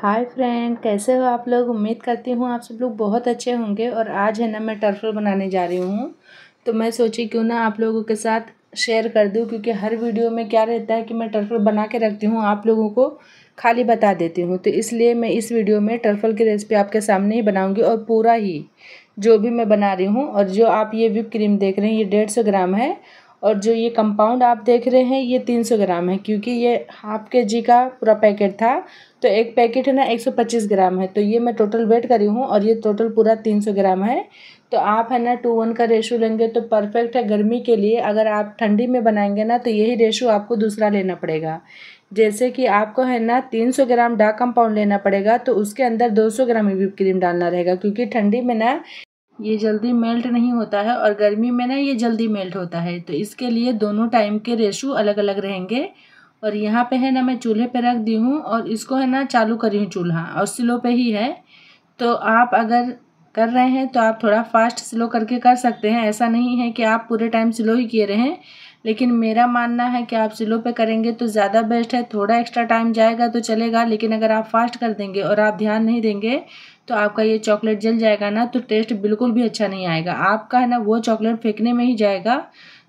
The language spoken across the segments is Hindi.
हाय फ्रेंड कैसे हो आप लोग उम्मीद करती हूँ आप सब लोग बहुत अच्छे होंगे और आज है ना मैं टर्फल बनाने जा रही हूँ तो मैं सोची क्यों ना आप लोगों के साथ शेयर कर दूँ क्योंकि हर वीडियो में क्या रहता है कि मैं टर्फल बना के रखती हूँ आप लोगों को खाली बता देती हूँ तो इसलिए मैं इस वीडियो में टर्फल की रेसिपी आपके सामने ही बनाऊँगी और पूरा ही जो भी मैं बना रही हूँ और जो आप ये विप क्रीम देख रहे हैं ये डेढ़ सौ ग्राम है और जो ये कंपाउंड आप देख रहे हैं ये तीन सौ ग्राम है क्योंकि ये हाफ के जी का पूरा पैकेट था तो एक पैकेट है ना एक सौ पच्चीस ग्राम है तो ये मैं टोटल वेट करी हूँ और ये टोटल पूरा तीन सौ ग्राम है तो आप है ना टू वन का रेशो लेंगे तो परफेक्ट है गर्मी के लिए अगर आप ठंडी में बनाएंगे ना तो यही रेशो आपको दूसरा लेना पड़ेगा जैसे कि आपको है ना तीन सौ ग्राम डार्क कंपाउंड लेना पड़ेगा तो उसके अंदर दो सौ ग्राम ही e क्रीम डालना रहेगा क्योंकि ठंडी में ना ये जल्दी मेल्ट नहीं होता है और गर्मी में ना ये जल्दी मेल्ट होता है तो इसके लिए दोनों टाइम के रेशू अलग अलग रहेंगे और यहाँ पे है ना मैं चूल्हे पे रख दी हूँ और इसको है ना चालू करी हूँ चूल्हा और स्लो पे ही है तो आप अगर कर रहे हैं तो आप थोड़ा फास्ट स्लो करके कर सकते हैं ऐसा नहीं है कि आप पूरे टाइम स्लो ही किए रहें लेकिन मेरा मानना है कि आप स्लो पे करेंगे तो ज़्यादा बेस्ट है थोड़ा एक्स्ट्रा टाइम जाएगा तो चलेगा लेकिन अगर आप फास्ट कर देंगे और आप ध्यान नहीं देंगे तो आपका ये चॉकलेट जल जाएगा ना तो टेस्ट बिल्कुल भी अच्छा नहीं आएगा आपका है ना वो चॉकलेट फेंकने में ही जाएगा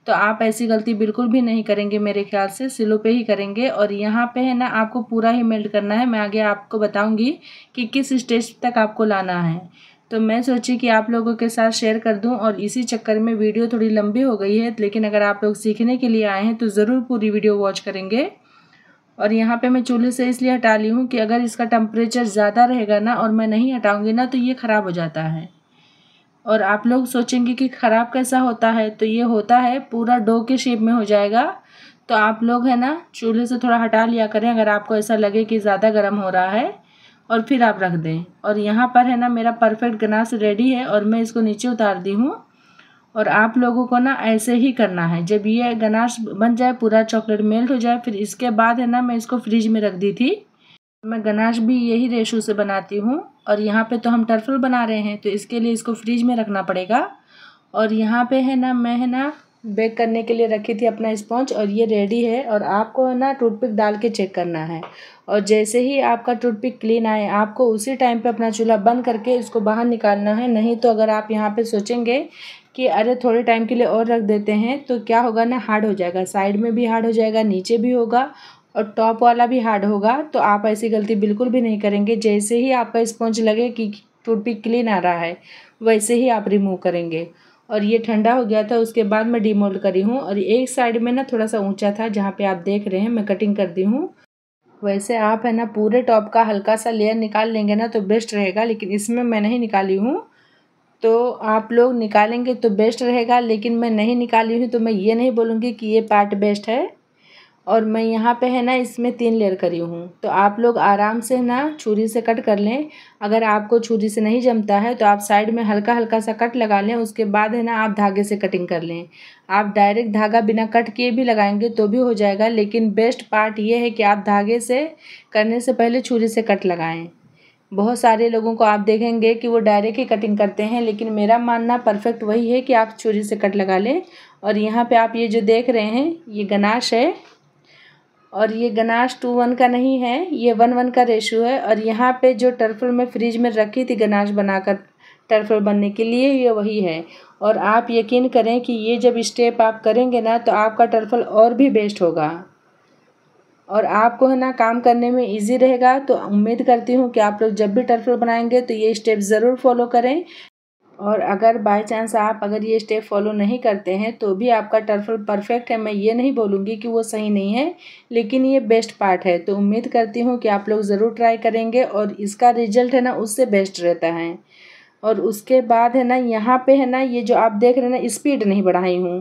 तो आप ऐसी गलती बिल्कुल भी नहीं करेंगे मेरे ख्याल से सिलो पे ही करेंगे और यहाँ पे है ना आपको पूरा ही मेल्ट करना है मैं आगे आपको बताऊँगी कि किस स्टेज तक आपको लाना है तो मैं सोची कि आप लोगों के साथ शेयर कर दूं और इसी चक्कर में वीडियो थोड़ी लंबी हो गई है लेकिन अगर आप लोग सीखने के लिए आए हैं तो ज़रूर पूरी वीडियो वॉच करेंगे और यहाँ पे मैं चूल्हे से इसलिए हटा ली हूँ कि अगर इसका टम्परेचर ज़्यादा रहेगा ना और मैं नहीं हटाऊँगी ना तो ये ख़राब हो जाता है और आप लोग सोचेंगे कि ख़राब कैसा होता है तो ये होता है पूरा डो के शेप में हो जाएगा तो आप लोग है ना चूल्हे से थोड़ा हटा लिया करें अगर आपको ऐसा लगे कि ज़्यादा गर्म हो रहा है और फिर आप रख दें और यहाँ पर है ना मेरा परफेक्ट गनास रेडी है और मैं इसको नीचे उतार दी हूँ और आप लोगों को ना ऐसे ही करना है जब ये गनाश बन जाए पूरा चॉकलेट मेल्ट हो जाए फिर इसके बाद है ना मैं इसको फ्रिज में रख दी थी मैं गनाश भी यही रेशो से बनाती हूँ और यहाँ पे तो हम टर्फल बना रहे हैं तो इसके लिए इसको फ्रिज में रखना पड़ेगा और यहाँ पे है ना मैं है ना बेक करने के लिए रखी थी अपना स्पॉन्ज और ये रेडी है और आपको है ना टूथपिक डाल के चेक करना है और जैसे ही आपका टूथपिक क्लीन आए आपको उसी टाइम पे अपना चूल्हा बंद करके इसको बाहर निकालना है नहीं तो अगर आप यहाँ पे सोचेंगे कि अरे थोड़े टाइम के लिए और रख देते हैं तो क्या होगा ना हार्ड हो जाएगा साइड में भी हार्ड हो जाएगा नीचे भी होगा और टॉप वाला भी हार्ड होगा तो आप ऐसी गलती बिल्कुल भी नहीं करेंगे जैसे ही आपका स्पॉन्ज लगे कि भी क्लीन आ रहा है वैसे ही आप रिमूव करेंगे और ये ठंडा हो गया था उसके बाद मैं डीमोल्ड करी हूँ और एक साइड में ना थोड़ा सा ऊंचा था जहाँ पे आप देख रहे हैं मैं कटिंग कर दी हूँ वैसे आप है ना पूरे टॉप का हल्का सा लेयर निकाल लेंगे ना तो बेस्ट रहेगा लेकिन इसमें मैं नहीं निकाली हूँ तो आप लोग निकालेंगे तो बेस्ट रहेगा लेकिन मैं नहीं निकाली हूँ तो मैं ये नहीं बोलूँगी कि ये पार्ट बेस्ट है और मैं यहाँ पे है ना इसमें तीन लेयर करी हूँ तो आप लोग आराम से ना छुरी से कट कर लें अगर आपको छुरी से नहीं जमता है तो आप साइड में हल्का हल्का सा कट लगा लें उसके बाद है ना आप धागे से कटिंग कर लें आप डायरेक्ट धागा बिना कट किए भी लगाएंगे तो भी हो जाएगा लेकिन बेस्ट पार्ट ये है कि आप धागे से करने से पहले छुरी से कट लगाएँ बहुत सारे लोगों को आप देखेंगे कि वो डायरेक्ट ही कटिंग करते हैं लेकिन मेरा मानना परफेक्ट वही है कि आप छुरी से कट लगा लें और यहाँ पे आप ये जो देख रहे हैं ये गनाश है और ये गनाश टू वन का नहीं है ये वन वन का रेशो है और यहाँ पे जो टर्फल मैं फ्रिज में रखी थी गनाश बनाकर टर्फल बनने के लिए ये वही है और आप यकीन करें कि ये जब स्टेप आप करेंगे ना तो आपका टर्फल और भी बेस्ट होगा और आपको है ना काम करने में इजी रहेगा तो उम्मीद करती हूँ कि आप लोग जब भी टर्फल बनाएंगे तो ये स्टेप ज़रूर फॉलो करें और अगर बाय चांस आप अगर ये स्टेप फॉलो नहीं करते हैं तो भी आपका टर्फल परफेक्ट है मैं ये नहीं बोलूँगी कि वो सही नहीं है लेकिन ये बेस्ट पार्ट है तो उम्मीद करती हूँ कि आप लोग ज़रूर ट्राई करेंगे और इसका रिजल्ट है ना उससे बेस्ट रहता है और उसके बाद है ना यहाँ पे है ना ये जो आप देख रहे हैं ना स्पीड नहीं बढ़ाई हूँ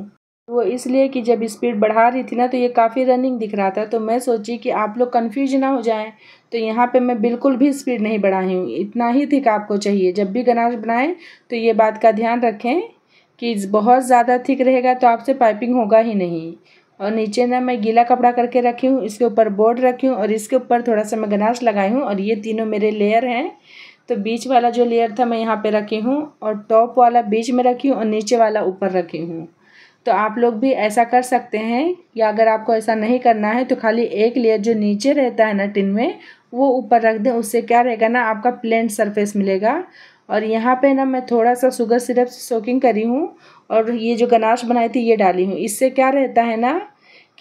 वो इसलिए कि जब स्पीड बढ़ा रही थी ना तो ये काफ़ी रनिंग दिख रहा था तो मैं सोची कि आप लोग कन्फ्यूज ना हो जाएं तो यहाँ पे मैं बिल्कुल भी स्पीड नहीं बढ़ाई हूँ इतना ही थिक आपको चाहिए जब भी गनाश बनाएं तो ये बात का ध्यान रखें कि बहुत ज़्यादा थिक रहेगा तो आपसे पाइपिंग होगा ही नहीं और नीचे ना मैं गीला कपड़ा करके रखी हूँ इसके ऊपर बोर्ड रखी हूँ और इसके ऊपर थोड़ा सा मैं गनाश लगाई हूँ और ये तीनों मेरे लेयर हैं तो बीच वाला जो लेयर था मैं यहाँ पर रखी हूँ और टॉप वाला बीच में रखी हूँ और नीचे वाला ऊपर रखी हूँ तो आप लोग भी ऐसा कर सकते हैं या अगर आपको ऐसा नहीं करना है तो खाली एक लेयर जो नीचे रहता है ना टिन में वो ऊपर रख दें उससे क्या रहेगा ना आपका प्लेन सरफेस मिलेगा और यहाँ पे ना मैं थोड़ा सा शुगर सिरप सोकिंग करी हूँ और ये जो गनाश बनाई थी ये डाली हूँ इससे क्या रहता है ना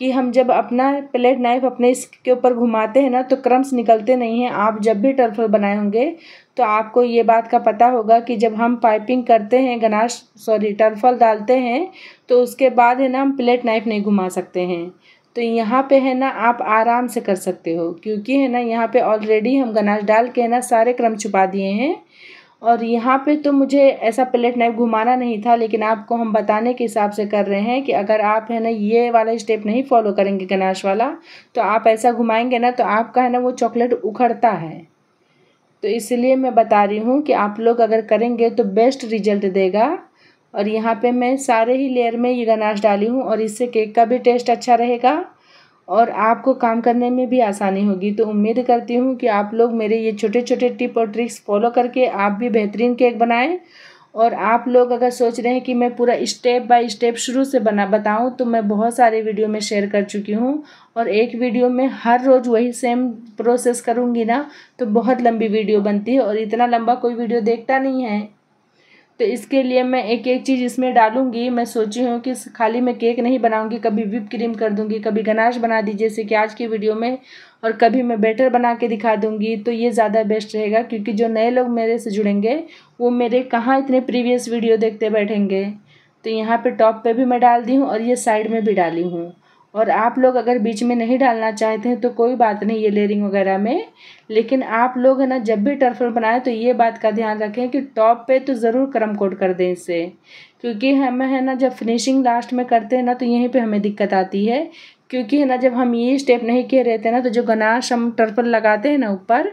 कि हम जब अपना प्लेट नाइफ अपने इसके ऊपर घुमाते हैं ना तो क्रम्स निकलते नहीं हैं आप जब भी टर्फल बनाए होंगे तो आपको ये बात का पता होगा कि जब हम पाइपिंग करते हैं गनाश सॉरी टर्फल डालते हैं तो उसके बाद है ना हम प्लेट नाइफ नहीं घुमा सकते हैं तो यहाँ पे है ना आप आराम से कर सकते हो क्योंकि है ना यहाँ पे ऑलरेडी हम गनाश डाल के है ना सारे क्रम छुपा दिए हैं और यहाँ पे तो मुझे ऐसा प्लेट नाइफ घुमाना नहीं था लेकिन आपको हम बताने के हिसाब से कर रहे हैं कि अगर आप है ना ये वाला स्टेप नहीं फॉलो करेंगे गनाश वाला तो आप ऐसा घुमाएंगे ना तो आपका है ना वो चॉकलेट उखड़ता है तो इसलिए मैं बता रही हूँ कि आप लोग अगर करेंगे तो बेस्ट रिजल्ट देगा और यहाँ पर मैं सारे ही लेयर में ये गनाश डाली हूँ और इससे केक का भी टेस्ट अच्छा रहेगा और आपको काम करने में भी आसानी होगी तो उम्मीद करती हूँ कि आप लोग मेरे ये छोटे छोटे टिप और ट्रिक्स फॉलो करके आप भी बेहतरीन केक बनाएं और आप लोग अगर सोच रहे हैं कि मैं पूरा स्टेप बाय स्टेप शुरू से बना बताऊं तो मैं बहुत सारे वीडियो में शेयर कर चुकी हूं और एक वीडियो में हर रोज़ वही सेम प्रोसेस करूंगी ना तो बहुत लंबी वीडियो बनती है और इतना लंबा कोई वीडियो देखता नहीं है तो इसके लिए मैं एक एक चीज़ इसमें डालूंगी मैं सोची हूँ कि खाली मैं केक नहीं बनाऊंगी कभी विप क्रीम कर दूंगी कभी गनाश बना दीजिए जैसे कि आज की वीडियो में और कभी मैं बैटर बना के दिखा दूंगी तो ये ज़्यादा बेस्ट रहेगा क्योंकि जो नए लोग मेरे से जुड़ेंगे वो मेरे कहाँ इतने प्रीवियस वीडियो देखते बैठेंगे तो यहाँ पर टॉप पर भी मैं डाल दी हूँ और ये साइड में भी डाली हूँ और आप लोग अगर बीच में नहीं डालना चाहते हैं तो कोई बात नहीं ये लेयरिंग वगैरह में लेकिन आप लोग है ना जब भी टर्फल बनाएं तो ये बात का ध्यान रखें कि टॉप पे तो ज़रूर करम कोट कर दें इससे क्योंकि हमें है ना जब फिनिशिंग लास्ट में करते हैं ना तो यहीं पे हमें दिक्कत आती है क्योंकि है ना जब हम ये स्टेप नहीं किए रहते ना तो जो गनाश हम टर्फल लगाते हैं ना ऊपर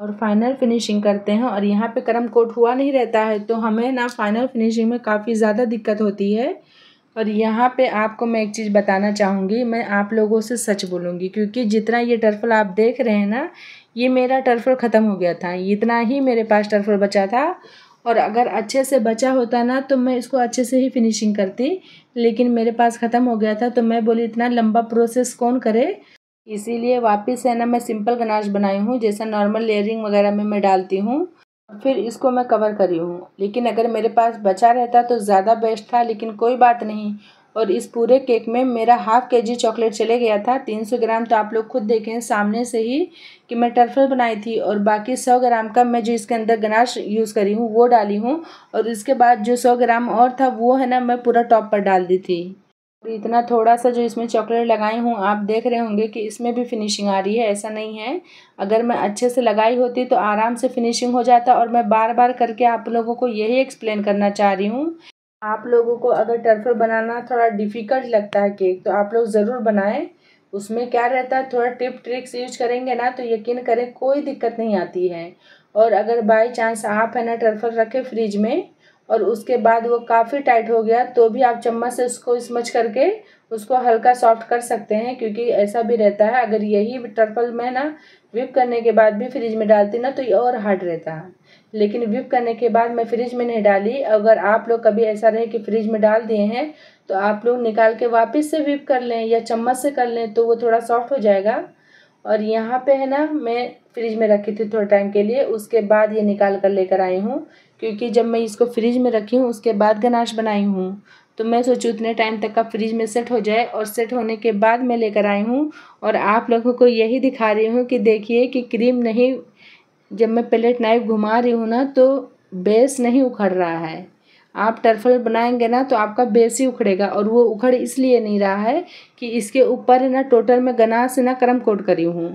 और फाइनल फिनिशिंग करते हैं और यहाँ पर क्रम कोट हुआ नहीं रहता है तो हमें ना फाइनल फिनिशिंग में काफ़ी ज़्यादा दिक्कत होती है और यहाँ पे आपको मैं एक चीज़ बताना चाहूँगी मैं आप लोगों से सच बोलूँगी क्योंकि जितना ये टर्फल आप देख रहे हैं ना ये मेरा टर्फल ख़त्म हो गया था इतना ही मेरे पास टर्फल बचा था और अगर अच्छे से बचा होता ना तो मैं इसको अच्छे से ही फिनिशिंग करती लेकिन मेरे पास ख़त्म हो गया था तो मैं बोली इतना लंबा प्रोसेस कौन करे इसीलिए वापस है ना मैं सिंपल गनाश बनाई हूँ जैसा नॉर्मल लेयरिंग वगैरह में मैं डालती हूँ फिर इसको मैं कवर करी हूँ लेकिन अगर मेरे पास बचा रहता तो ज़्यादा बेस्ट था लेकिन कोई बात नहीं और इस पूरे केक में मेरा हाफ़ के जी चॉकलेट चले गया था तीन सौ ग्राम तो आप लोग खुद देखें सामने से ही कि मैं टर्फल बनाई थी और बाकी सौ ग्राम का मैं जो इसके अंदर गनाश यूज़ करी हूँ वो डाली हूँ और इसके बाद जो सौ ग्राम और था वो है ना मैं पूरा टॉप पर डाल दी थी और इतना थोड़ा सा जो इसमें चॉकलेट लगाई हूँ आप देख रहे होंगे कि इसमें भी फिनिशिंग आ रही है ऐसा नहीं है अगर मैं अच्छे से लगाई होती तो आराम से फिनिशिंग हो जाता और मैं बार बार करके आप लोगों को यही एक्सप्लेन करना चाह रही हूँ आप लोगों को अगर टर्फल बनाना थोड़ा डिफ़िकल्ट लगता है केक तो आप लोग ज़रूर बनाएँ उसमें क्या रहता है थोड़ा टिप ट्रिक्स यूज करेंगे ना तो यकीन करें कोई दिक्कत नहीं आती है और अगर बाई चांस आप है ना टर्फर रखें फ्रिज में और उसके बाद वो काफ़ी टाइट हो गया तो भी आप चम्मच से उसको स्मच करके उसको हल्का सॉफ्ट कर सकते हैं क्योंकि ऐसा भी रहता है अगर यही टर्फल में ना विप करने के बाद भी फ्रिज में डालती ना तो ये और हार्ड रहता है लेकिन विप करने के बाद मैं फ्रिज में नहीं डाली अगर आप लोग कभी ऐसा रहे कि फ्रिज में डाल दिए हैं तो आप लोग निकाल के वापस से विप कर लें या चम्मच से कर लें तो वो थोड़ा सॉफ्ट हो जाएगा और यहाँ पे है ना मैं फ्रिज में रखी थी थोड़े टाइम के लिए उसके बाद ये निकाल कर लेकर आई हूँ क्योंकि जब मैं इसको फ्रिज में रखी हूँ उसके बाद गनाश बनाई हूँ तो मैं सोचूँ उतने टाइम तक का फ्रिज में सेट हो जाए और सेट होने के बाद मैं लेकर आई हूँ और आप लोगों को यही दिखा रही हूँ कि देखिए कि क्रीम नहीं जब मैं प्लेट नाइफ घुमा रही हूँ ना तो बेस नहीं उखड़ रहा है आप टर्फल बनाएंगे ना तो आपका बेस ही उखड़ेगा और वो उखड़ इसलिए नहीं रहा है कि इसके ऊपर है ना टोटल मैं गनाश से ना क्रम कोट करी हूँ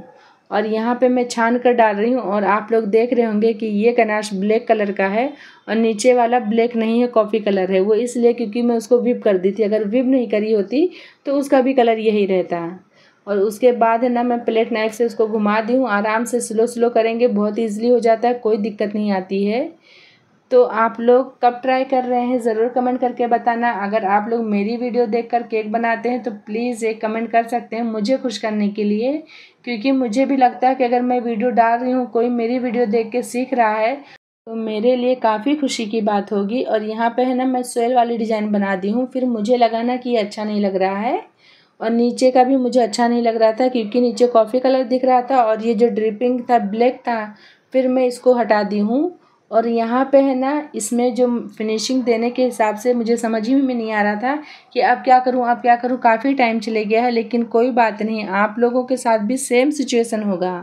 और यहाँ पे मैं छान कर डाल रही हूँ और आप लोग देख रहे होंगे कि ये कनाश ब्लैक कलर का है और नीचे वाला ब्लैक नहीं है कॉफ़ी कलर है वो इसलिए क्योंकि मैं उसको विप कर दी थी अगर विप नहीं करी होती तो उसका भी कलर यही रहता है और उसके बाद है ना मैं प्लेट नाइफ से उसको घुमा दी हूँ आराम से स्लो स्लो करेंगे बहुत ईजिली हो जाता है कोई दिक्कत नहीं आती है तो आप लोग कब ट्राई कर रहे हैं ज़रूर कमेंट करके बताना अगर आप लोग मेरी वीडियो देखकर केक बनाते हैं तो प्लीज़ एक कमेंट कर सकते हैं मुझे खुश करने के लिए क्योंकि मुझे भी लगता है कि अगर मैं वीडियो डाल रही हूँ कोई मेरी वीडियो देख के सीख रहा है तो मेरे लिए काफ़ी खुशी की बात होगी और यहाँ पर है ना मैं सोयल वाली डिज़ाइन बना दी हूँ फिर मुझे लगा ना कि ये अच्छा नहीं लग रहा है और नीचे का भी मुझे अच्छा नहीं लग रहा था क्योंकि नीचे कॉफ़ी कलर दिख रहा था और ये जो ड्रिपिंग था ब्लैक था फिर मैं इसको हटा दी हूँ और यहाँ पे है ना इसमें जो फिनिशिंग देने के हिसाब से मुझे समझ ही में नहीं आ रहा था कि अब क्या करूँ अब क्या करूँ काफ़ी टाइम चले गया है लेकिन कोई बात नहीं आप लोगों के साथ भी सेम सिचुएसन होगा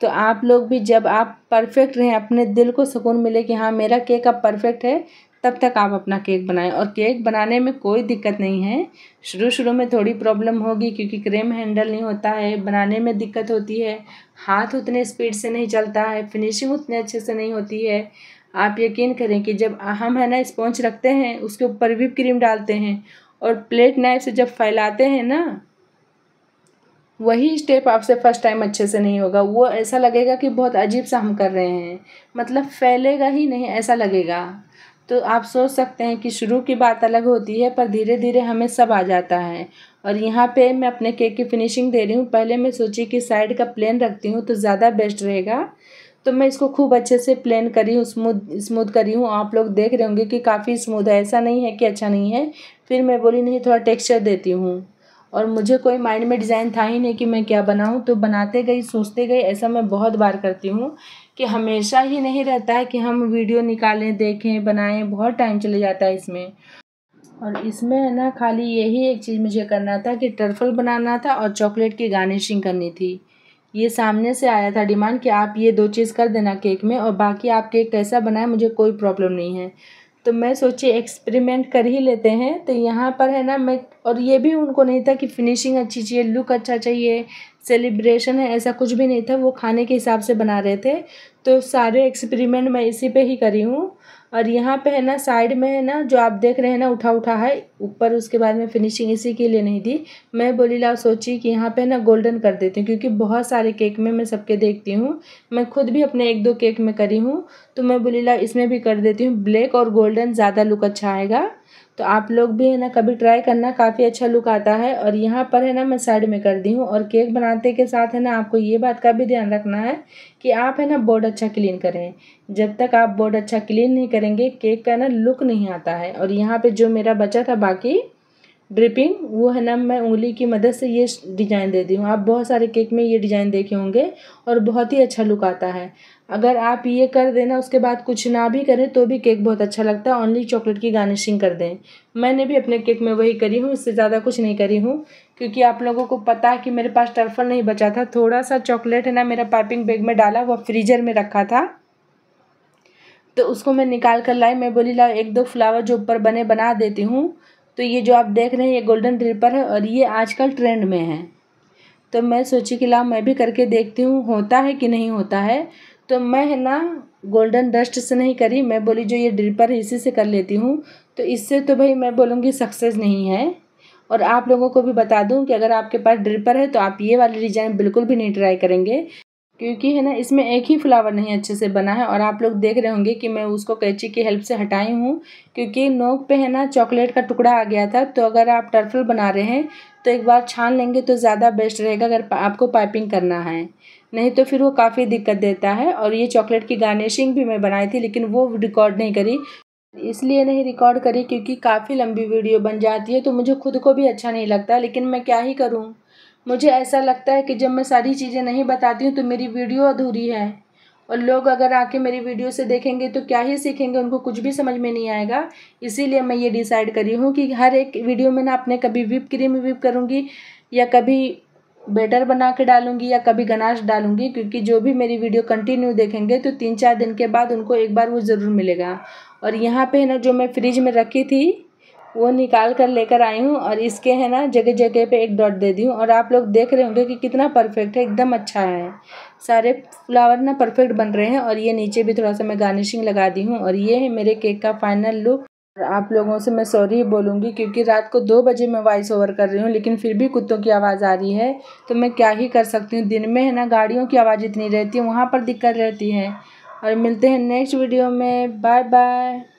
तो आप लोग भी जब आप परफेक्ट रहें अपने दिल को सुकून मिले कि हाँ मेरा केक अब परफेक्ट है तब तक आप अपना केक बनाएं और केक बनाने में कोई दिक्कत नहीं है शुरू शुरू में थोड़ी प्रॉब्लम होगी क्योंकि क्रेम हैंडल नहीं होता है बनाने में दिक्कत होती है हाथ उतने स्पीड से नहीं चलता है फिनिशिंग उतने अच्छे से नहीं होती है आप यकीन करें कि जब हम है ना स्पॉन्ज रखते हैं उसके ऊपर भी क्रीम डालते हैं और प्लेट नाइफ से जब फैलाते हैं ना वही स्टेप आपसे फर्स्ट टाइम अच्छे से नहीं होगा वो ऐसा लगेगा कि बहुत अजीब सा हम कर रहे हैं मतलब फैलेगा ही नहीं ऐसा लगेगा तो आप सोच सकते हैं कि शुरू की बात अलग होती है पर धीरे धीरे हमें सब आ जाता है और यहाँ पे मैं अपने केक की फिनिशिंग दे रही हूँ पहले मैं सोची कि साइड का प्लेन रखती हूँ तो ज़्यादा बेस्ट रहेगा तो मैं इसको खूब अच्छे से प्लेन करी हूँ स्मूद स्मूद करी हूँ आप लोग देख रहे होंगे कि काफ़ी स्मूद है ऐसा नहीं है कि अच्छा नहीं है फिर मैं बोली नहीं थोड़ा टेक्स्चर देती हूँ और मुझे कोई माइंड में डिज़ाइन था ही नहीं कि मैं क्या बनाऊँ तो बनाते गई सोचते गई ऐसा मैं बहुत बार करती हूँ कि हमेशा ही नहीं रहता है कि हम वीडियो निकालें देखें बनाएं बहुत टाइम चले जाता है इसमें और इसमें है ना खाली यही एक चीज़ मुझे करना था कि टर्फल बनाना था और चॉकलेट की गार्निशिंग करनी थी ये सामने से आया था डिमांड कि आप ये दो चीज़ कर देना केक में और बाकी आप केक कैसा बनाए मुझे कोई प्रॉब्लम नहीं है तो मैं सोची एक्सपेरिमेंट कर ही लेते हैं तो यहाँ पर है ना मैं और ये भी उनको नहीं था कि फिनिशिंग अच्छी चाहिए लुक अच्छा चाहिए सेलिब्रेशन है ऐसा कुछ भी नहीं था वो खाने के हिसाब से बना रहे थे तो सारे एक्सपेरिमेंट मैं इसी पे ही करी हूँ और यहाँ पे है ना साइड में है ना जो आप देख रहे हैं ना उठा उठा है ऊपर उसके बाद में फिनिशिंग इसी के लिए नहीं दी मैं बोली ला सोची कि यहाँ पे ना गोल्डन कर देती हूँ क्योंकि बहुत सारे केक में मैं सबके देखती हूँ मैं खुद भी अपने एक दो केक में करी हूँ तो मैं बोली ला इसमें भी कर देती हूँ ब्लैक और गोल्डन ज़्यादा लुक अच्छा आएगा तो आप लोग भी है ना कभी ट्राई करना काफ़ी अच्छा लुक आता है और यहाँ पर है ना मैं साइड में कर दी हूँ और केक बनाते के साथ है ना आपको ये बात का भी ध्यान रखना है कि आप है ना बोर्ड अच्छा क्लीन करें जब तक आप बोर्ड अच्छा क्लीन नहीं करेंगे केक का ना लुक नहीं आता है और यहाँ पर जो मेरा बचा था बाकी ड्रिपिंग वो है ना मैं उंगली की मदद से ये डिज़ाइन देती हूँ आप बहुत सारे केक में ये डिज़ाइन देखे होंगे और बहुत ही अच्छा लुक आता है अगर आप ये कर देना उसके बाद कुछ ना भी करें तो भी केक बहुत अच्छा लगता है ओनली चॉकलेट की गार्निशिंग कर दें मैंने भी अपने केक में वही करी हूँ इससे ज़्यादा कुछ नहीं करी हूँ क्योंकि आप लोगों को पता है कि मेरे पास टर्फल नहीं बचा था थोड़ा सा चॉकलेट है ना मेरा पाइपिंग बैग में डाला वह फ्रीजर में रखा था तो उसको मैं निकाल कर लाई मैं बोली ला एक दो फ्लावर जो ऊपर बने बना देती हूँ तो ये जो आप देख रहे हैं ये गोल्डन ड्रिपर है और ये आजकल ट्रेंड में है तो मैं सोची कि ला मैं भी करके देखती हूँ होता है कि नहीं होता है तो मैं है ना गोल्डन डस्ट से नहीं करी मैं बोली जो ये ड्रिपर है इसी से कर लेती हूँ तो इससे तो भाई मैं बोलूँगी सक्सेस नहीं है और आप लोगों को भी बता दूँ कि अगर आपके पास ड्रिपर है तो आप ये वाली डिज़ाइन बिल्कुल भी नहीं ट्राई करेंगे क्योंकि है ना इसमें एक ही फ्लावर नहीं अच्छे से बना है और आप लोग देख रहे होंगे कि मैं उसको कैची की हेल्प से हटाई हूँ क्योंकि नोक पे है ना चॉकलेट का टुकड़ा आ गया था तो अगर आप टर्फल बना रहे हैं तो एक बार छान लेंगे तो ज़्यादा बेस्ट रहेगा अगर आपको पाइपिंग करना है नहीं तो फिर वो काफ़ी दिक्कत देता है और ये चॉकलेट की गार्निशिंग भी मैं बनाई थी लेकिन वो रिकॉर्ड नहीं करी इसलिए नहीं रिकॉर्ड करी क्योंकि काफ़ी लंबी वीडियो बन जाती है तो मुझे खुद को भी अच्छा नहीं लगता लेकिन मैं क्या ही करूँ मुझे ऐसा लगता है कि जब मैं सारी चीज़ें नहीं बताती हूँ तो मेरी वीडियो अधूरी है और लोग अगर आके मेरी वीडियो से देखेंगे तो क्या ही सीखेंगे उनको कुछ भी समझ में नहीं आएगा इसीलिए मैं ये डिसाइड करी हूँ कि हर एक वीडियो में ना अपने कभी विप क्रीम विप करूँगी या कभी बेटर बना के डालूंगी या कभी गनाश डालूंगी क्योंकि जो भी मेरी वीडियो कंटिन्यू देखेंगे तो तीन चार दिन के बाद उनको एक बार वो ज़रूर मिलेगा और यहाँ पे है ना जो मैं फ्रिज में रखी थी वो निकाल कर लेकर आई हूँ और इसके है ना जगह जगह पे एक डॉट दे दी हूँ और आप लोग देख रहे होंगे कि कितना परफेक्ट है एकदम अच्छा है सारे फ्लावर ना परफेक्ट बन रहे हैं और ये नीचे भी थोड़ा सा मैं गार्निशिंग लगा दी हूँ और ये है मेरे केक का फाइनल लुक आप लोगों से मैं सॉरी बोलूँगी क्योंकि रात को दो बजे मैं वॉइस ओवर कर रही हूँ लेकिन फिर भी कुत्तों की आवाज़ आ रही है तो मैं क्या ही कर सकती हूँ दिन में है ना गाड़ियों की आवाज़ इतनी रहती है वहाँ पर दिक्कत रहती है और मिलते हैं नेक्स्ट वीडियो में बाय बाय